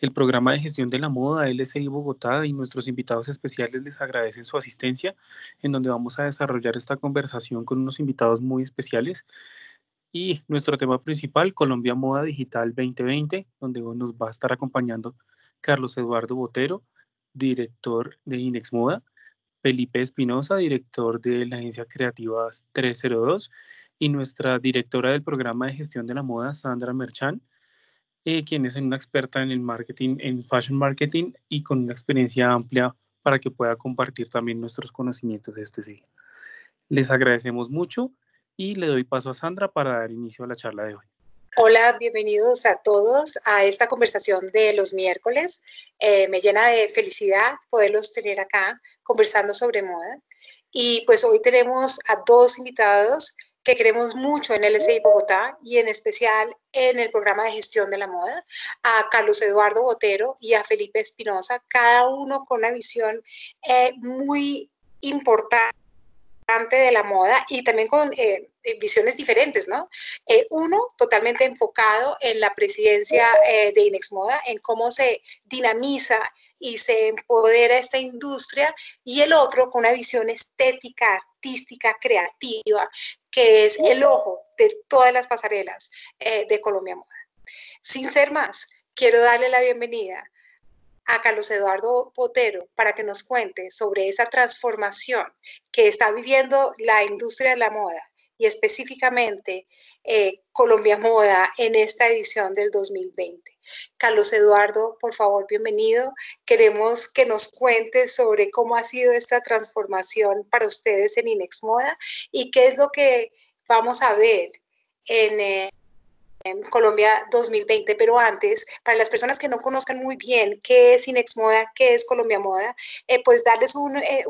el programa de gestión de la moda LSI Bogotá y nuestros invitados especiales les agradecen su asistencia, en donde vamos a desarrollar esta conversación con unos invitados muy especiales. Y nuestro tema principal, Colombia Moda Digital 2020, donde nos va a estar acompañando Carlos Eduardo Botero, director de Inex Moda, Felipe Espinosa, director de la agencia Creativas 302, y nuestra directora del programa de gestión de la moda, Sandra Merchan. Eh, quien es una experta en el marketing, en fashion marketing y con una experiencia amplia para que pueda compartir también nuestros conocimientos de este siglo. Les agradecemos mucho y le doy paso a Sandra para dar inicio a la charla de hoy. Hola, bienvenidos a todos a esta conversación de los miércoles. Eh, me llena de felicidad poderlos tener acá conversando sobre moda. Y pues hoy tenemos a dos invitados que queremos mucho en LSI Bogotá y en especial en el programa de gestión de la moda, a Carlos Eduardo Botero y a Felipe Espinosa, cada uno con la visión eh, muy importante de la moda y también con eh, eh, visiones diferentes, ¿no? Eh, uno, totalmente enfocado en la presidencia de Inex Moda, en cómo se dinamiza y se empodera esta industria, y el otro con una visión estética, artística, creativa, que es el ojo de todas las pasarelas de Colombia Moda. Sin ser más, quiero darle la bienvenida a Carlos Eduardo Botero para que nos cuente sobre esa transformación que está viviendo la industria de la moda y específicamente eh, Colombia Moda en esta edición del 2020. Carlos Eduardo, por favor, bienvenido. Queremos que nos cuente sobre cómo ha sido esta transformación para ustedes en Inex Moda y qué es lo que vamos a ver en... Eh, Colombia 2020, pero antes, para las personas que no conozcan muy bien qué es Inex Moda, qué es Colombia Moda, eh, pues darles un, eh,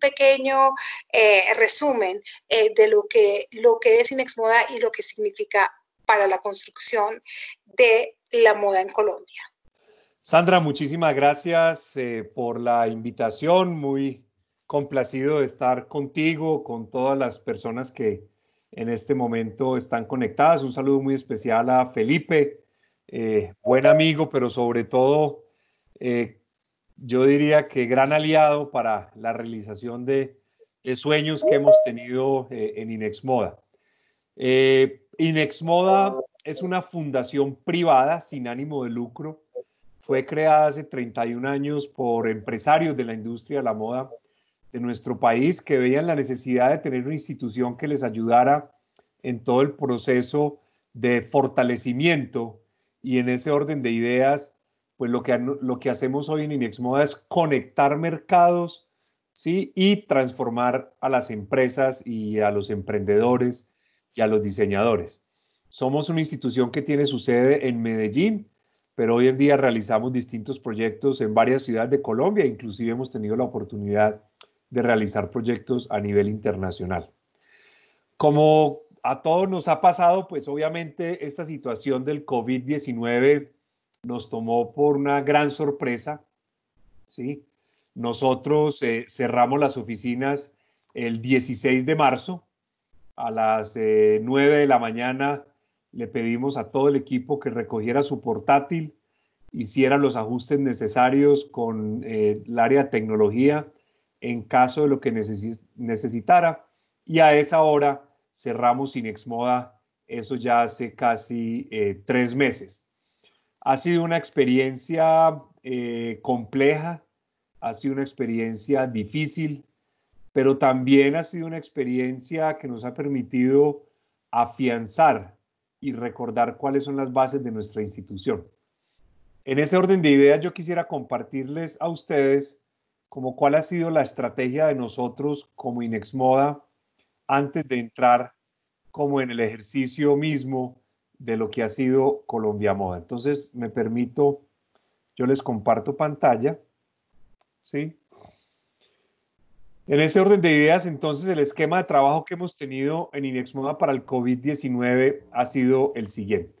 pequeño eh, resumen de lo que, lo que es Inex Moda y lo que significa para la construcción de la moda en Colombia. Sandra, muchísimas gracias por la invitación, muy complacido de estar contigo, con todas las personas que en este momento están conectadas. Un saludo muy especial a Felipe, eh, buen amigo, pero sobre todo eh, yo diría que gran aliado para la realización de, sueños que hemos tenido eh, en Inex en Inexmoda. Inexmoda es una fundación privada sin ánimo de lucro. Fue creada hace 31 años por empresarios de la industria de la moda de nuestro país que veían la necesidad de tener una institución que les ayudara en todo el proceso de fortalecimiento y en ese orden de ideas, pues lo que, lo que hacemos hoy en Inexmoda es conectar mercados ¿sí? y transformar a las empresas y a los emprendedores y a los diseñadores. Somos una institución que tiene su sede en Medellín, pero hoy en día realizamos distintos proyectos en varias ciudades de Colombia, inclusive hemos tenido la oportunidad de realizar proyectos a nivel internacional. Como a todos nos ha pasado, pues obviamente esta situación del COVID-19 nos tomó por una gran sorpresa, ¿sí? Nosotros eh, cerramos las oficinas el 16 de marzo a las 9 eh, de la mañana. Le pedimos a todo el equipo que recogiera su portátil, hiciera los ajustes necesarios con eh, el área de tecnología en caso de lo que necesitara. Y a esa hora cerramos Inexmoda, eso ya hace casi eh, tres meses. Ha sido una experiencia eh, compleja, ha sido una experiencia difícil, pero también ha sido una experiencia que nos ha permitido afianzar y recordar cuáles son las bases de nuestra institución. En ese orden de ideas, yo quisiera compartirles a ustedes como cuál ha sido la estrategia de nosotros como Inexmoda antes de entrar como en el ejercicio mismo de lo que ha sido Colombia Moda. Entonces, me permito, yo les comparto pantalla, ¿sí? En ese orden de ideas, entonces, el esquema de trabajo que hemos tenido en Inexmoda para el COVID-19 ha sido el siguiente.